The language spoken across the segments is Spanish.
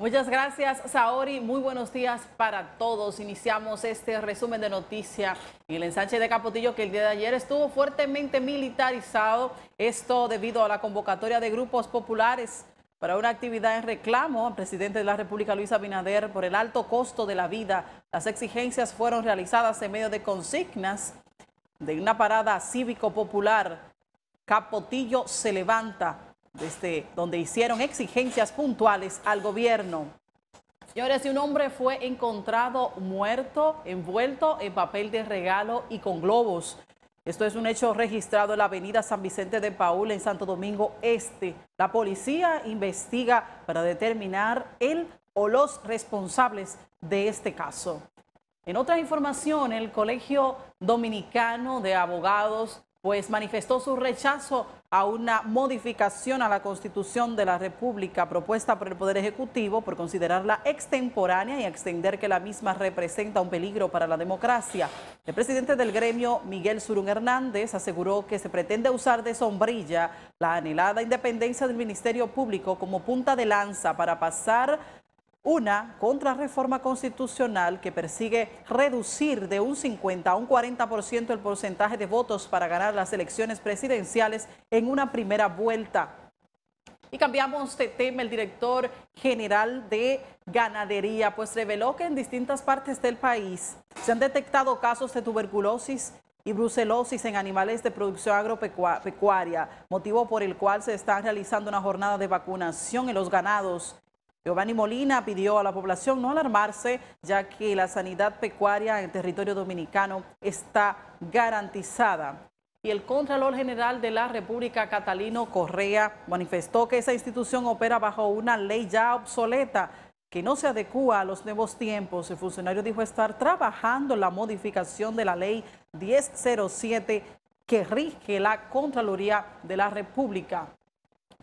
Muchas gracias, Saori. Muy buenos días para todos. Iniciamos este resumen de noticia en el ensanche de Capotillo que el día de ayer estuvo fuertemente militarizado. Esto debido a la convocatoria de grupos populares para una actividad en reclamo al presidente de la República, Luis Abinader, por el alto costo de la vida. Las exigencias fueron realizadas en medio de consignas de una parada cívico-popular. Capotillo se levanta desde este, donde hicieron exigencias puntuales al gobierno. Señores, un hombre fue encontrado muerto, envuelto en papel de regalo y con globos. Esto es un hecho registrado en la avenida San Vicente de Paúl, en Santo Domingo Este. La policía investiga para determinar él o los responsables de este caso. En otra información, el Colegio Dominicano de Abogados pues manifestó su rechazo a una modificación a la Constitución de la República propuesta por el Poder Ejecutivo por considerarla extemporánea y extender que la misma representa un peligro para la democracia. El presidente del gremio, Miguel Surún Hernández, aseguró que se pretende usar de sombrilla la anhelada independencia del Ministerio Público como punta de lanza para pasar una contrarreforma constitucional que persigue reducir de un 50 a un 40% el porcentaje de votos para ganar las elecciones presidenciales en una primera vuelta. Y cambiamos de tema, el director general de ganadería, pues reveló que en distintas partes del país se han detectado casos de tuberculosis y brucelosis en animales de producción agropecuaria, motivo por el cual se está realizando una jornada de vacunación en los ganados Giovanni Molina pidió a la población no alarmarse, ya que la sanidad pecuaria en el territorio dominicano está garantizada. Y el Contralor General de la República, Catalino Correa, manifestó que esa institución opera bajo una ley ya obsoleta que no se adecua a los nuevos tiempos. El funcionario dijo estar trabajando en la modificación de la ley 1007 que rige la Contraloría de la República.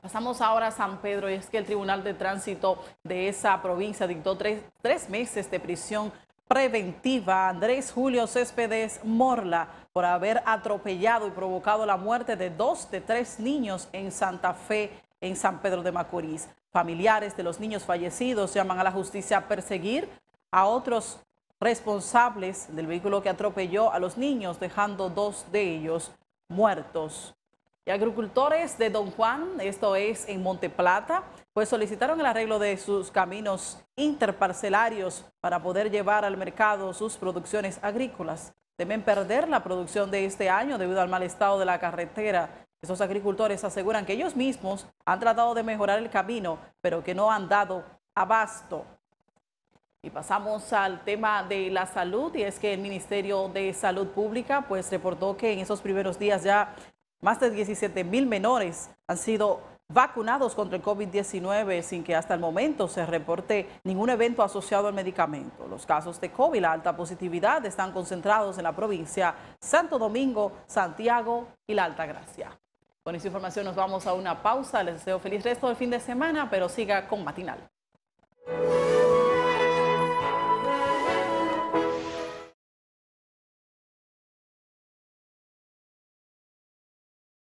Pasamos ahora a San Pedro y es que el Tribunal de Tránsito de esa provincia dictó tres, meses de prisión preventiva a Andrés Julio Céspedes Morla por haber atropellado y provocado la muerte de dos de tres niños en Santa Fe, en San Pedro de Macorís. Familiares de los niños fallecidos llaman a la justicia a perseguir a otros responsables del vehículo que atropelló a los niños, dejando dos de ellos muertos y agricultores de Don Juan, esto es en Monte Plata, pues solicitaron el arreglo de sus caminos interparcelarios para poder llevar al mercado sus producciones agrícolas. Temen perder la producción de este año debido al mal estado de la carretera. Esos agricultores aseguran que ellos mismos han tratado de mejorar el camino, pero que no han dado abasto. Y pasamos al tema de la salud y es que el Ministerio de Salud Pública pues reportó que en esos primeros días ya más de 17 mil menores han sido vacunados contra el COVID-19 sin que hasta el momento se reporte ningún evento asociado al medicamento. Los casos de COVID, la alta positividad, están concentrados en la provincia Santo Domingo, Santiago y la Altagracia. Con esta información nos vamos a una pausa. Les deseo feliz resto del fin de semana, pero siga con Matinal.